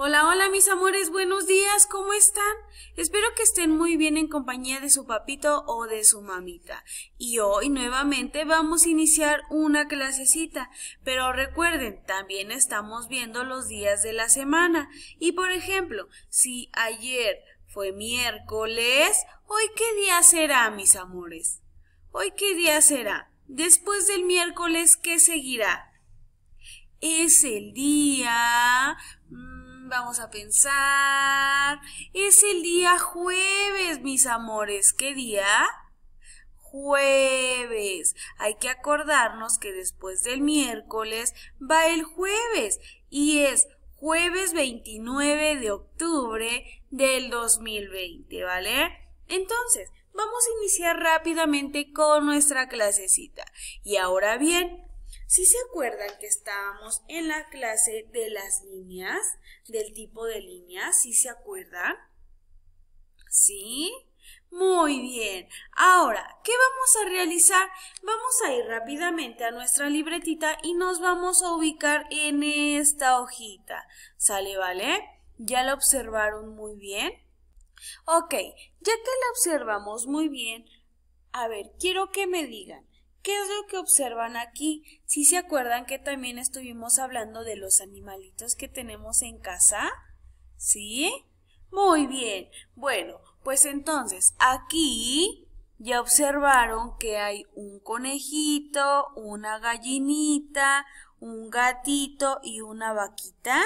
Hola, hola mis amores, buenos días, ¿cómo están? Espero que estén muy bien en compañía de su papito o de su mamita. Y hoy nuevamente vamos a iniciar una clasecita, pero recuerden, también estamos viendo los días de la semana. Y por ejemplo, si ayer fue miércoles, hoy qué día será, mis amores? Hoy qué día será? Después del miércoles, ¿qué seguirá? Es el día... Vamos a pensar. Es el día jueves, mis amores. ¿Qué día? Jueves. Hay que acordarnos que después del miércoles va el jueves y es jueves 29 de octubre del 2020, ¿vale? Entonces, vamos a iniciar rápidamente con nuestra clasecita. Y ahora bien, si ¿Sí se acuerdan que estábamos en la clase de las líneas, del tipo de líneas, si ¿Sí se acuerdan? ¿Sí? Muy bien. Ahora, ¿qué vamos a realizar? Vamos a ir rápidamente a nuestra libretita y nos vamos a ubicar en esta hojita. ¿Sale, vale? ¿Ya la observaron muy bien? Ok, ya que la observamos muy bien, a ver, quiero que me digan, ¿Qué es lo que observan aquí? Si ¿Sí se acuerdan que también estuvimos hablando de los animalitos que tenemos en casa, ¿sí? Muy bien. Bueno, pues entonces aquí ya observaron que hay un conejito, una gallinita, un gatito y una vaquita.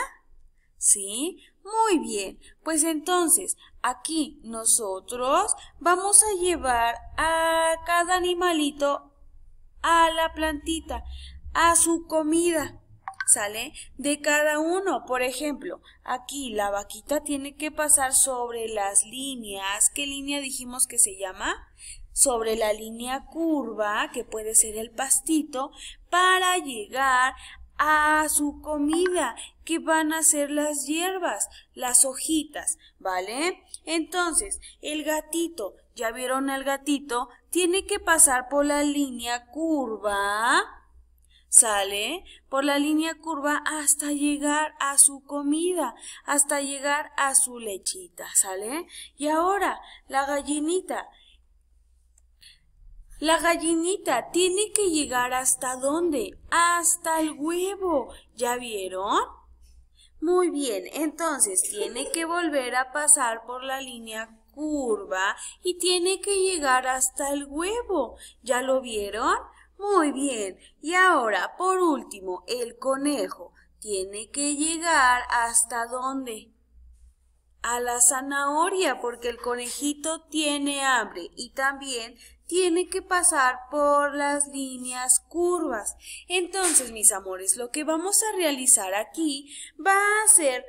¿Sí? Muy bien. Pues entonces, aquí nosotros vamos a llevar a cada animalito a la plantita, a su comida. ¿Sale? De cada uno. Por ejemplo, aquí la vaquita tiene que pasar sobre las líneas. ¿Qué línea dijimos que se llama? Sobre la línea curva, que puede ser el pastito, para llegar a su comida que van a ser las hierbas, las hojitas, ¿vale? Entonces, el gatito, ya vieron al gatito, tiene que pasar por la línea curva, sale por la línea curva hasta llegar a su comida, hasta llegar a su lechita, ¿sale? Y ahora, la gallinita, la gallinita tiene que llegar hasta dónde? Hasta el huevo. ¿Ya vieron? Muy bien, entonces tiene que volver a pasar por la línea curva y tiene que llegar hasta el huevo. ¿Ya lo vieron? Muy bien. Y ahora, por último, el conejo tiene que llegar hasta dónde? a la zanahoria porque el conejito tiene hambre y también tiene que pasar por las líneas curvas. Entonces, mis amores, lo que vamos a realizar aquí va a ser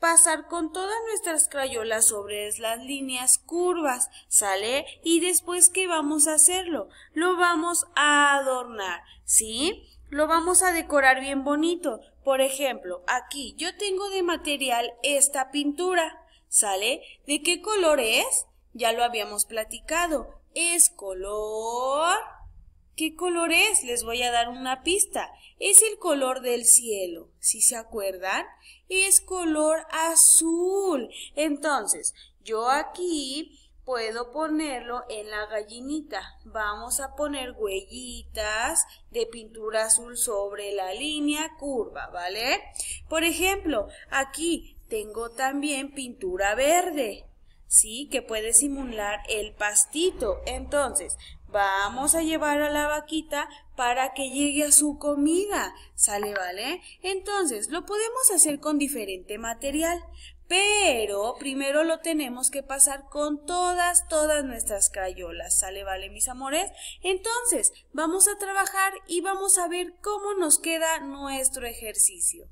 pasar con todas nuestras crayolas sobre las líneas curvas, ¿sale? Y después, ¿qué vamos a hacerlo? Lo vamos a adornar, ¿sí? Lo vamos a decorar bien bonito. Por ejemplo, aquí yo tengo de material esta pintura. ¿Sale? ¿De qué color es? Ya lo habíamos platicado. Es color... ¿Qué color es? Les voy a dar una pista. Es el color del cielo, si ¿sí se acuerdan. Es color azul. Entonces, yo aquí puedo ponerlo en la gallinita. Vamos a poner huellitas de pintura azul sobre la línea curva, ¿vale? Por ejemplo, aquí tengo también pintura verde, ¿sí? Que puede simular el pastito. Entonces, vamos a llevar a la vaquita para que llegue a su comida. ¿Sale, vale? Entonces, lo podemos hacer con diferente material. Pero primero lo tenemos que pasar con todas, todas nuestras crayolas. ¿Sale, vale, mis amores? Entonces, vamos a trabajar y vamos a ver cómo nos queda nuestro ejercicio.